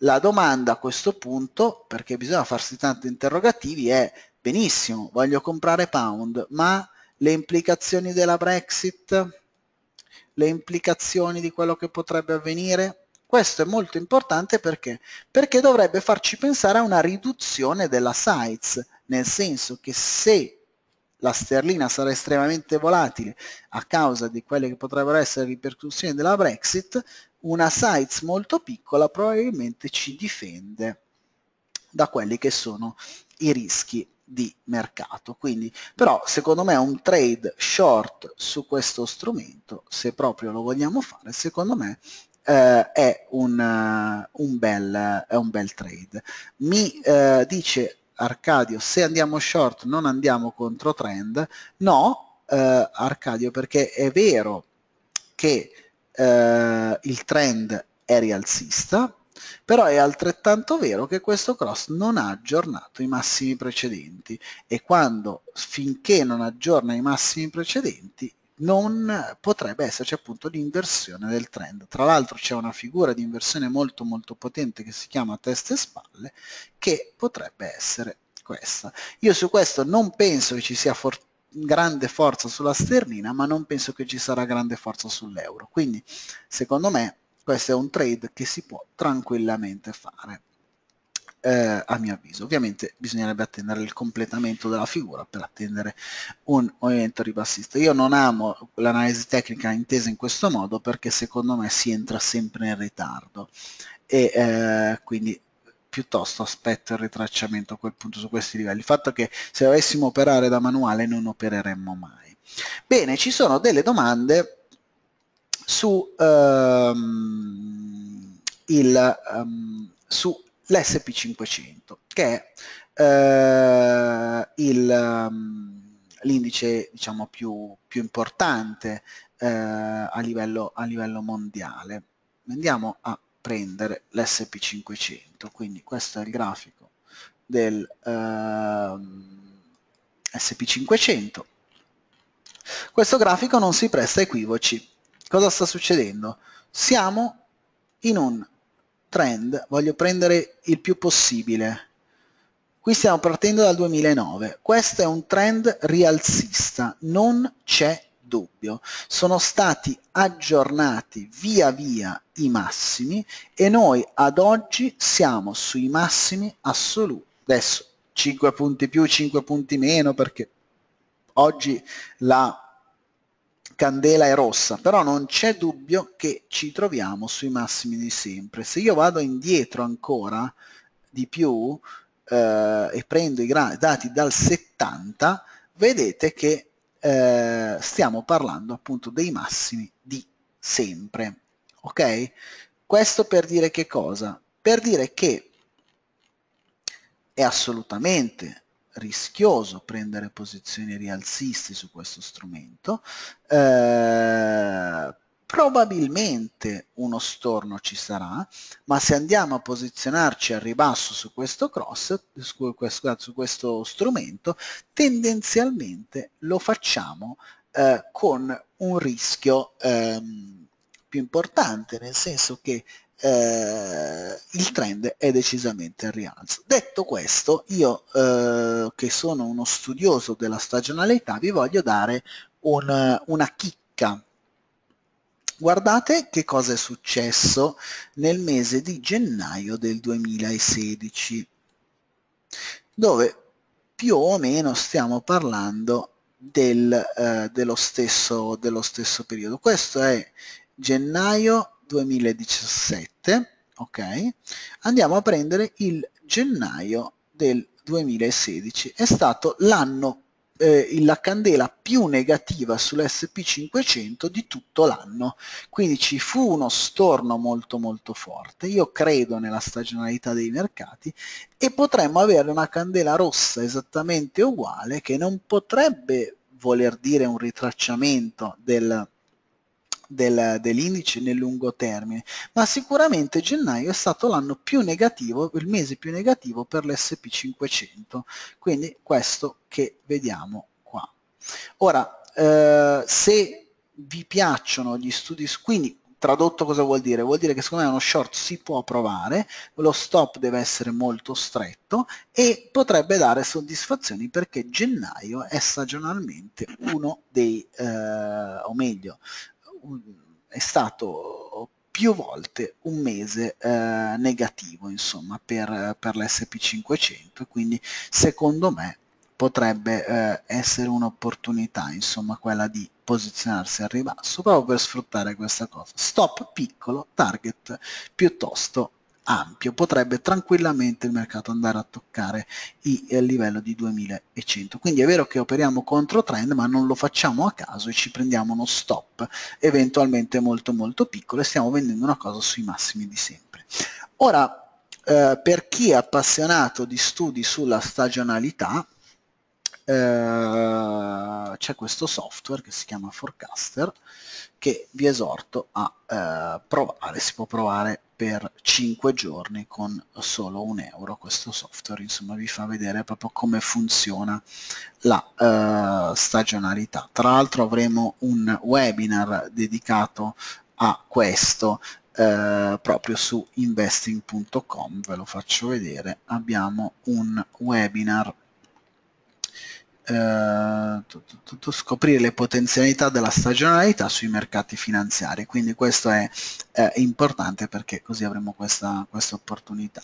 La domanda a questo punto, perché bisogna farsi tanti interrogativi, è benissimo, voglio comprare pound, ma le implicazioni della Brexit, le implicazioni di quello che potrebbe avvenire, questo è molto importante perché? Perché dovrebbe farci pensare a una riduzione della size, nel senso che se la sterlina sarà estremamente volatile a causa di quelle che potrebbero essere le ripercussioni della Brexit, una size molto piccola probabilmente ci difende da quelli che sono i rischi di mercato. Quindi, però, secondo me un trade short su questo strumento, se proprio lo vogliamo fare, secondo me eh, è, un, eh, un bel, eh, è, un, bel, trade. Mi eh, dice Arcadio, se andiamo short non andiamo contro trend? No, eh, Arcadio, perché è vero che eh, il trend è rialzista, però è altrettanto vero che questo cross non ha aggiornato i massimi precedenti e quando finché non aggiorna i massimi precedenti non potrebbe esserci appunto l'inversione del trend. Tra l'altro c'è una figura di inversione molto molto potente che si chiama testa e spalle che potrebbe essere questa. Io su questo non penso che ci sia for grande forza sulla sterlina, ma non penso che ci sarà grande forza sull'euro. Quindi secondo me questo è un trade che si può tranquillamente fare eh, a mio avviso. Ovviamente bisognerebbe attendere il completamento della figura per attendere un movimento ribassista. Io non amo l'analisi tecnica intesa in questo modo perché secondo me si entra sempre in ritardo e eh, quindi piuttosto aspetto il ritracciamento a quel punto su questi livelli. Il fatto è che se dovessimo operare da manuale non opereremmo mai. Bene, ci sono delle domande su, um, il, um, su l'SP500, che è eh, mm, l'indice diciamo, più, più importante eh, a, livello, a livello mondiale. Andiamo a prendere l'SP500, quindi questo è il grafico del eh, SP500. Questo grafico non si presta a equivoci. Cosa sta succedendo? Siamo in un trend voglio prendere il più possibile. Qui stiamo partendo dal 2009, questo è un trend rialzista, non c'è dubbio. Sono stati aggiornati via via i massimi e noi ad oggi siamo sui massimi assoluti. Adesso 5 punti più, 5 punti meno perché oggi la candela è rossa, però non c'è dubbio che ci troviamo sui massimi di sempre. Se io vado indietro ancora di più eh, e prendo i dati dal 70, vedete che eh, stiamo parlando appunto dei massimi di sempre. Ok? Questo per dire che cosa? Per dire che è assolutamente rischioso prendere posizioni rialzisti su questo strumento, eh, probabilmente uno storno ci sarà, ma se andiamo a posizionarci al ribasso su questo cross, su questo, su questo strumento, tendenzialmente lo facciamo eh, con un rischio ehm, più importante, nel senso che eh, il trend è decisamente al rialzo. Detto questo, io eh, che sono uno studioso della stagionalità vi voglio dare un, una chicca. Guardate che cosa è successo nel mese di gennaio del 2016, dove più o meno stiamo parlando del, eh, dello, stesso, dello stesso periodo. Questo è gennaio 2017, ok? Andiamo a prendere il gennaio del 2016, è stato l'anno eh, la candela più negativa sull'SP500 di tutto l'anno, quindi ci fu uno storno molto molto forte, io credo nella stagionalità dei mercati e potremmo avere una candela rossa esattamente uguale che non potrebbe voler dire un ritracciamento del, del, dell'indice nel lungo termine, ma sicuramente gennaio è stato l'anno più negativo, il mese più negativo per l'SP500, quindi questo che vediamo qua. Ora, eh, se vi piacciono gli studi, quindi tradotto cosa vuol dire? Vuol dire che secondo me uno short si può provare, lo stop deve essere molto stretto e potrebbe dare soddisfazioni perché gennaio è stagionalmente uno dei, eh, o meglio, è stato più volte un mese eh, negativo insomma per, per l'SP500 quindi secondo me potrebbe eh, essere un'opportunità insomma quella di posizionarsi al ribasso proprio per sfruttare questa cosa stop piccolo target piuttosto ampio, potrebbe tranquillamente il mercato andare a toccare il livello di 2100. Quindi è vero che operiamo contro trend, ma non lo facciamo a caso e ci prendiamo uno stop eventualmente molto molto piccolo e stiamo vendendo una cosa sui massimi di sempre. Ora, eh, per chi è appassionato di studi sulla stagionalità, eh, c'è questo software che si chiama Forecaster che vi esorto a eh, provare, si può provare per 5 giorni con solo un euro questo software insomma vi fa vedere proprio come funziona la uh, stagionalità tra l'altro avremo un webinar dedicato a questo eh, proprio su investing.com ve lo faccio vedere abbiamo un webinar eh, scoprire le potenzialità della stagionalità sui mercati finanziari. Quindi questo è, è importante perché così avremo questa, questa opportunità.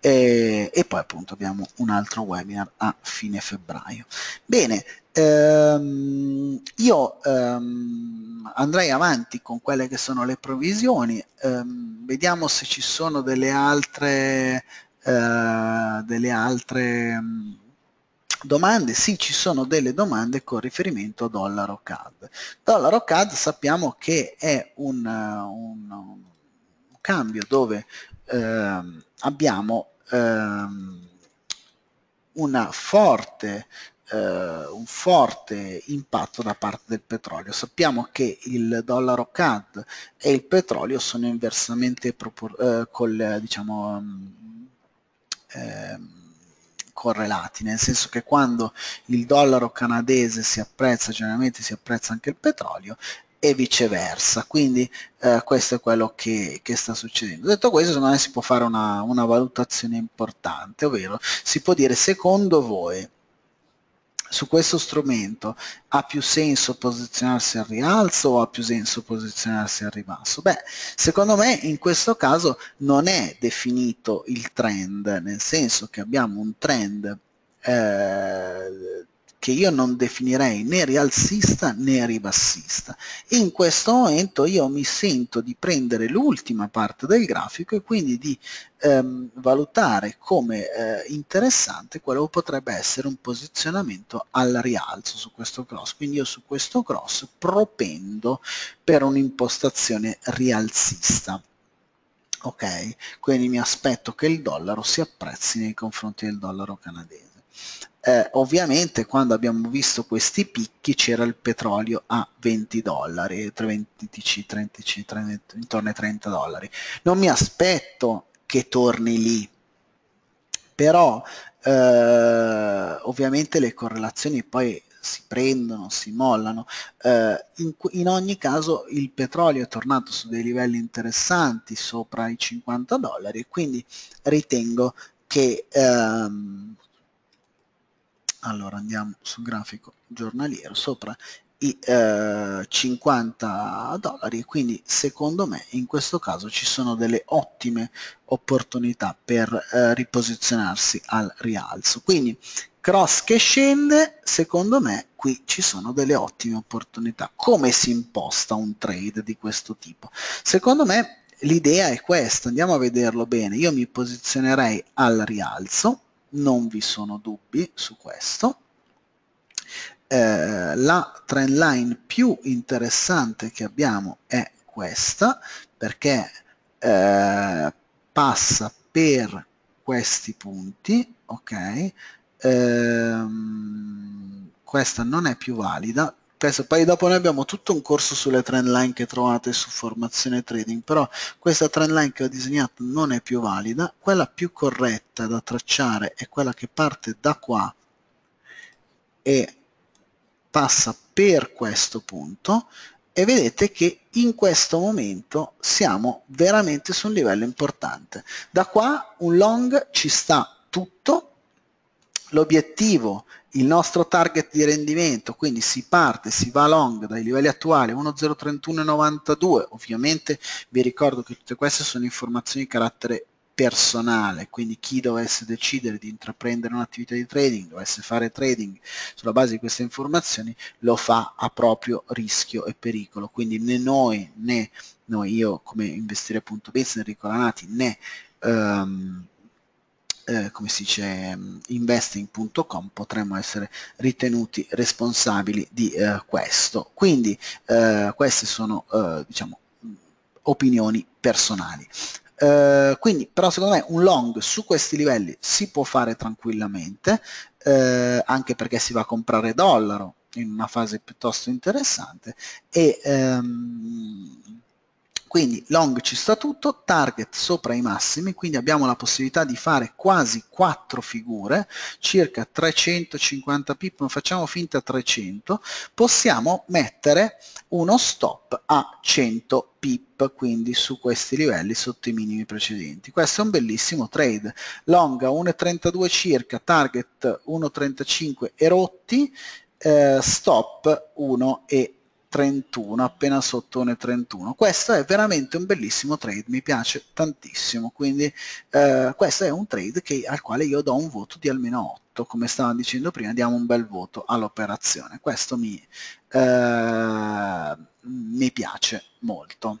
E, e, poi appunto abbiamo un altro webinar a fine febbraio. Bene, ehm, io ehm, andrei avanti con quelle che sono le provisioni, ehm, vediamo se ci sono delle altre, eh, delle altre mm, Domande? Sì, ci sono delle domande con riferimento a dollaro CAD. Dollaro CAD sappiamo che è un, eh, un, un cambio dove eh, abbiamo eh, una forte Uh, un forte impatto da parte del petrolio. Sappiamo che il dollaro CAD e il petrolio sono inversamente propor- eh, col, diciamo, um, correlati, nel senso che quando il dollaro canadese si apprezza, generalmente si apprezza anche il petrolio e viceversa, quindi eh, questo è quello che, che, sta succedendo. Detto questo, secondo me si può fare una, una valutazione importante, ovvero si può dire secondo voi su questo strumento ha più senso posizionarsi al rialzo o ha più senso posizionarsi al ribasso? Beh, secondo me in questo caso non è definito il trend, nel senso che abbiamo un trend eh, che io non definirei né rialzista né ribassista. In questo momento io mi sento di prendere l'ultima parte del grafico e quindi di ehm, valutare come eh, interessante quello che potrebbe essere un posizionamento al rialzo su questo cross. Quindi io su questo cross propendo per un'impostazione rialzista. Ok, quindi mi aspetto che il dollaro si apprezzi nei confronti del dollaro canadese eh, ovviamente quando abbiamo visto questi picchi c'era il petrolio a 20 dollari, 20, 30, 30, intorno ai 30 dollari. Non mi aspetto che torni lì, però eh, ovviamente le correlazioni poi si prendono, si mollano. Eh, in, in, ogni caso il petrolio è tornato su dei livelli interessanti, sopra i 50 dollari, e quindi ritengo che ehm, allora andiamo sul grafico giornaliero sopra i eh, 50 dollari quindi secondo me in questo caso ci sono delle ottime opportunità per eh, riposizionarsi al rialzo quindi cross che scende secondo me qui ci sono delle ottime opportunità come si imposta un trade di questo tipo secondo me l'idea è questa andiamo a vederlo bene io mi posizionerei al rialzo non vi sono dubbi su questo. Eh, la trend line più interessante che abbiamo è questa, perché eh, passa per questi punti, ok? Eh, questa non è più valida, questo. Poi dopo noi abbiamo tutto un corso sulle trend line che trovate su formazione trading, però questa trend line che ho disegnato non è più valida, quella più corretta da tracciare è quella che parte da qua e passa per questo punto e vedete che in questo momento siamo veramente su un livello importante. Da qua un long ci sta tutto l'obiettivo, il nostro target di rendimento, quindi si parte, si va long dai livelli attuali 1.031,92, ovviamente vi ricordo che tutte queste sono informazioni di carattere personale, quindi chi dovesse decidere di intraprendere un'attività di trading, dovesse fare trading sulla base di queste informazioni, lo fa a proprio rischio e pericolo, quindi né noi, né noi, io come investire.biz, Enrico Lanati, né... Um, eh, come si dice, mm, investing.com potremmo essere ritenuti responsabili di eh, questo. Quindi eh, queste sono, eh, diciamo, mm, opinioni personali. Uh, quindi però secondo me un long su questi livelli si può fare tranquillamente uh, anche perché si va a comprare dollaro in una fase piuttosto interessante e um, quindi long ci sta tutto, target sopra i massimi, quindi abbiamo la possibilità di fare quasi 4 figure, circa 350 pip, non facciamo finta 300, possiamo mettere uno stop a 100 pip, quindi su questi livelli sotto i minimi precedenti. Questo è un bellissimo trade, long a 1,32 circa, target 1,35 e rotti, eh, stop 1 31, appena sotto 31. Questo è veramente un bellissimo trade, mi piace tantissimo, quindi eh, questo è un trade che, al quale io do un voto di almeno 8, come stavo dicendo prima, diamo un bel voto all'operazione, questo mi, eh, mi piace molto.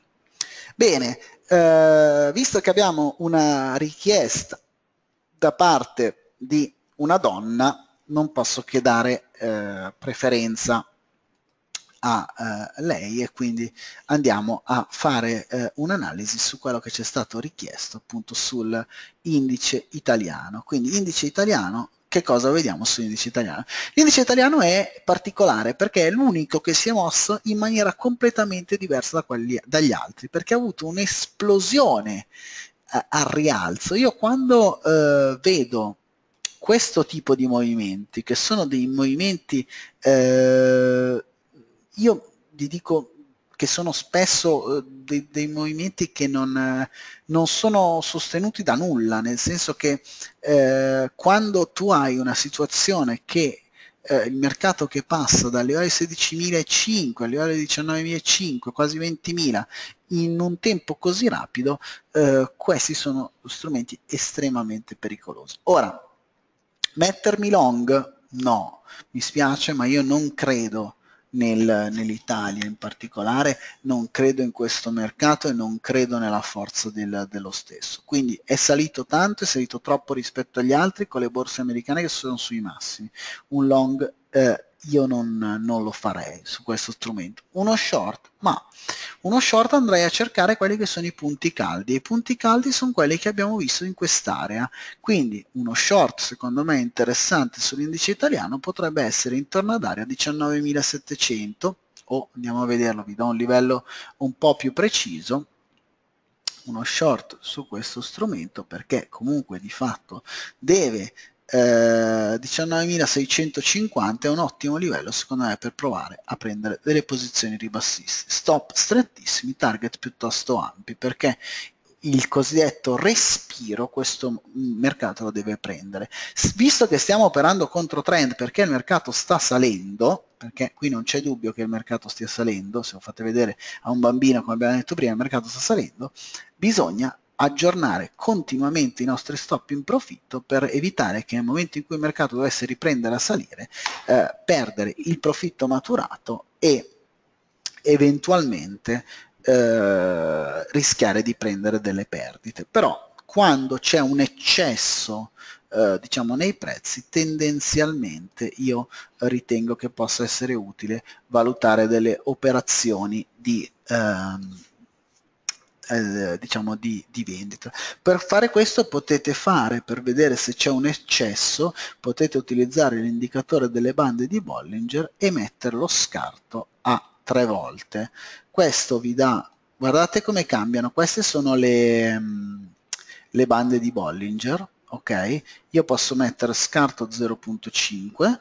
Bene, eh, visto che abbiamo una richiesta da parte di una donna, non posso che dare eh, preferenza a eh, lei e quindi andiamo a fare eh, un'analisi su quello che ci è stato richiesto appunto sul indice italiano. Quindi indice italiano che cosa vediamo sull'indice italiano? L'indice italiano è particolare perché è l'unico che si è mosso in maniera completamente diversa da quelli, dagli altri, perché ha avuto un'esplosione eh, al rialzo. Io quando eh, vedo questo tipo di movimenti, che sono dei movimenti eh, io vi dico che sono spesso eh, dei, dei movimenti che non, eh, non, sono sostenuti da nulla, nel senso che eh, quando tu hai una situazione che eh, il mercato che passa dalle ore 16.005 alle ore 19.005, quasi 20.000, in un tempo così rapido, eh, questi sono strumenti estremamente pericolosi. Ora, mettermi long? No, mi spiace, ma io non credo nel, nell'Italia in particolare, non credo in questo mercato e non credo nella forza del, dello stesso. Quindi è salito tanto, è salito troppo rispetto agli altri con le borse americane che sono sui massimi. Un long eh, io non, non, lo farei su questo strumento. Uno short, ma uno short andrei a cercare quelli che sono i punti caldi. e I punti caldi sono quelli che abbiamo visto in quest'area. Quindi uno short secondo me interessante sull'indice italiano potrebbe essere intorno ad area 19.700 o andiamo a vederlo, vi do un livello un po' più preciso uno short su questo strumento perché comunque di fatto deve 19.650 eh, è un ottimo livello secondo me per provare a prendere delle posizioni ribassiste. Stop strettissimi, target piuttosto ampi perché il cosiddetto respiro questo mm, mercato lo deve prendere. Visto che stiamo operando contro trend perché il mercato sta salendo, perché qui non c'è dubbio che il mercato stia salendo, se lo fate vedere a un bambino come abbiamo detto prima, il mercato sta salendo, bisogna aggiornare continuamente i nostri stop in profitto per evitare che nel momento in cui il mercato dovesse riprendere a salire, eh, perdere il profitto maturato e eventualmente eh, rischiare di prendere delle perdite. Però quando c'è un eccesso eh, diciamo nei prezzi tendenzialmente io ritengo che possa essere utile valutare delle operazioni di ehm, eh, diciamo di, di, vendita. Per fare questo potete fare, per vedere se c'è un eccesso, potete utilizzare l'indicatore delle bande di Bollinger e mettere lo scarto a tre volte. Questo vi dà, guardate come cambiano, queste sono le, mm, le bande di Bollinger, ok? Io posso mettere scarto 0.5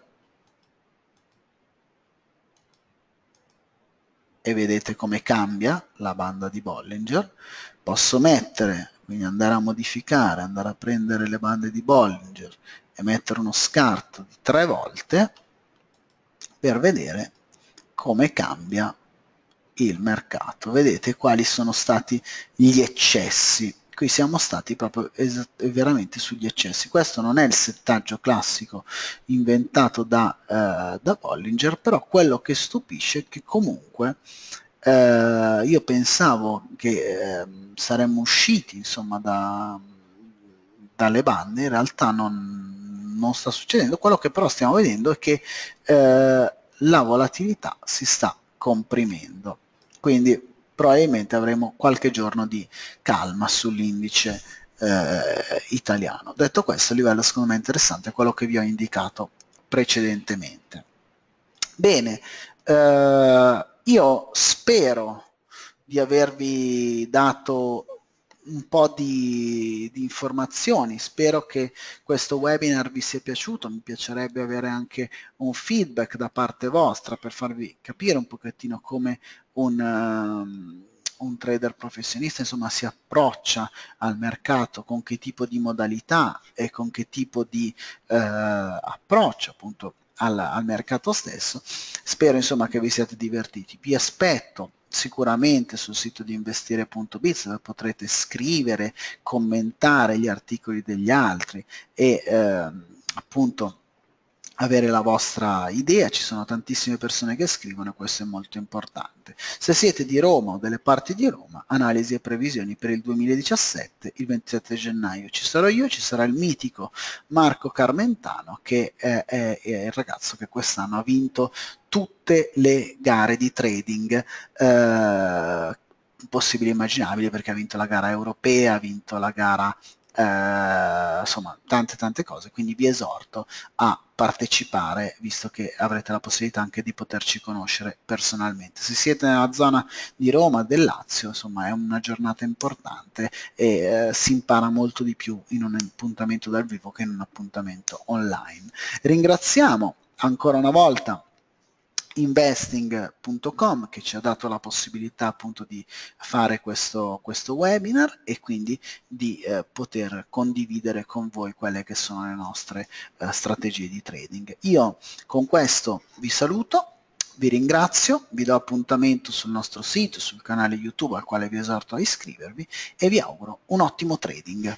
e vedete come cambia la banda di Bollinger, posso mettere, quindi andare a modificare, andare a prendere le bande di Bollinger e mettere uno scarto di tre volte per vedere come cambia il mercato. Vedete quali sono stati gli eccessi qui siamo stati proprio veramente sugli eccessi. Questo non è il settaggio classico inventato da, eh, da Bollinger, però quello che stupisce è che comunque eh, io pensavo che eh, saremmo usciti insomma, da, dalle bande, in realtà non, non, sta succedendo. Quello che però stiamo vedendo è che eh, la volatilità si sta comprimendo. Quindi probabilmente avremo qualche giorno di calma sull'indice eh, italiano. Detto questo, il livello secondo me interessante è quello che vi ho indicato precedentemente. Bene, eh, io spero di avervi dato un po' di, di, informazioni, spero che questo webinar vi sia piaciuto, mi piacerebbe avere anche un feedback da parte vostra per farvi capire un pochettino come un, um, un trader professionista insomma si approccia al mercato con che tipo di modalità e con che tipo di eh, approccio appunto al, al, mercato stesso spero insomma che vi siate divertiti vi aspetto sicuramente sul sito di investire.biz dove potrete scrivere commentare gli articoli degli altri e eh, appunto avere la vostra idea, ci sono tantissime persone che scrivono e questo è molto importante. Se siete di Roma o delle parti di Roma, analisi e previsioni per il 2017, il 27 gennaio ci sarò io, ci sarà il mitico Marco Carmentano che è, è, è il ragazzo che quest'anno ha vinto tutte le gare di trading eh, possibili e immaginabili perché ha vinto la gara europea, ha vinto la gara eh, insomma tante tante cose, quindi vi esorto a partecipare visto che avrete la possibilità anche di poterci conoscere personalmente. Se siete nella zona di Roma, del Lazio, insomma è una giornata importante e eh, si impara molto di più in un appuntamento dal vivo che in un appuntamento online. Ringraziamo ancora una volta investing.com che ci ha dato la possibilità appunto di fare questo, questo webinar e quindi di eh, poter condividere con voi quelle che sono le nostre eh, strategie di trading. Io con questo vi saluto vi ringrazio, vi do appuntamento sul nostro sito, sul canale YouTube al quale vi esorto a iscrivervi e vi auguro un ottimo trading.